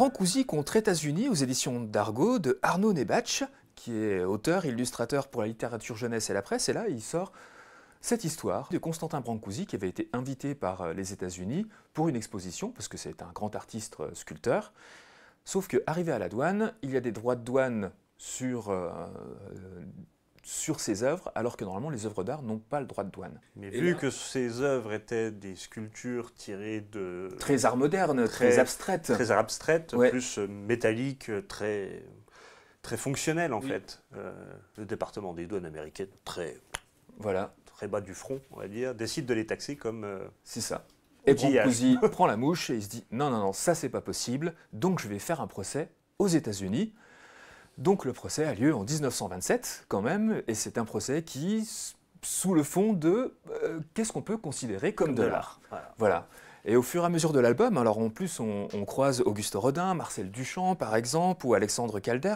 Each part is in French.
Brancusi contre États-Unis aux éditions d'Argo de Arnaud Nebatch, qui est auteur, illustrateur pour la littérature jeunesse et la presse. Et là, il sort cette histoire de Constantin Brancusi qui avait été invité par euh, les États-Unis pour une exposition, parce que c'est un grand artiste euh, sculpteur. Sauf que, arrivé à la douane, il y a des droits de douane sur euh, sur ces œuvres, alors que normalement les œuvres d'art n'ont pas le droit de douane. Mais vu que ces œuvres étaient des sculptures tirées de... Très art moderne, très, abstraites. – abstraite. Très art abstraite, plus euh, métallique, euh, très, très fonctionnel en fait. Euh, le département des douanes américaines, très... Voilà. Très bas du front, on va dire, décide de les taxer comme... C'est ça. Et Brancusi prend la mouche et il se dit non, non, non, ça c'est pas possible, donc je vais faire un procès aux États-Unis. Donc le procès a lieu en 1927 quand même, et c'est un procès qui, sous le fond de euh, qu'est-ce qu'on peut considérer comme, de l'art. Voilà. Et au fur et à mesure de l'album, alors en plus on, on, croise Auguste Rodin, Marcel Duchamp par exemple, ou Alexandre Calder,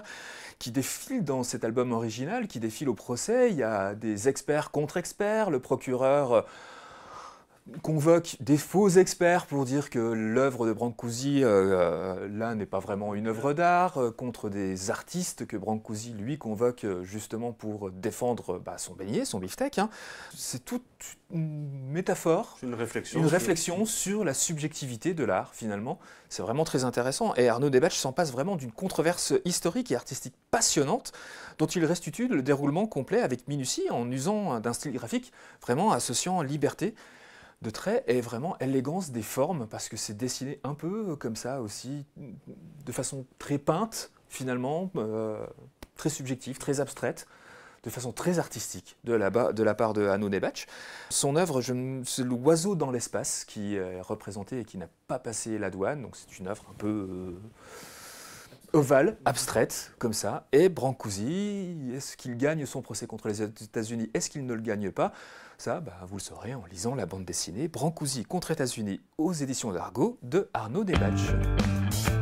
qui défilent dans cet album original, qui défilent au procès. Il y a des experts contre experts, le procureur convoque des faux experts pour dire que l'œuvre de Brancusi, euh, euh, là, n'est pas vraiment une œuvre d'art, euh, contre des artistes que Brancusi, lui, convoque justement pour défendre bah, son beignet, son beefsteak. Hein. C'est toute une métaphore, une réflexion, sur la subjectivité de l'art, finalement. C'est vraiment très intéressant. Et Arnaud Debèche s'en passe vraiment d'une controverse historique et artistique passionnante, dont il restitue le déroulement complet avec minutie, en usant d'un style graphique vraiment associant liberté de traits est vraiment élégance des formes, parce que c'est dessiné un peu comme ça aussi, de façon très peinte finalement, euh, très subjective, très abstraite, de façon très artistique de la, de la part de Hanno Nebach. Son œuvre, c'est l'oiseau dans l'espace qui est représenté et qui n'a pas passé la douane, donc c'est une œuvre un peu... Euh, ovale, abstraite, comme ça. Et Brancusi, est-ce qu'il gagne son procès contre les États-Unis Est-ce qu'il ne le gagne pas Ça, bah, vous le saurez en lisant la bande dessinée Brancusi contre États-Unis aux éditions d'Argo de Arnaud Desbats.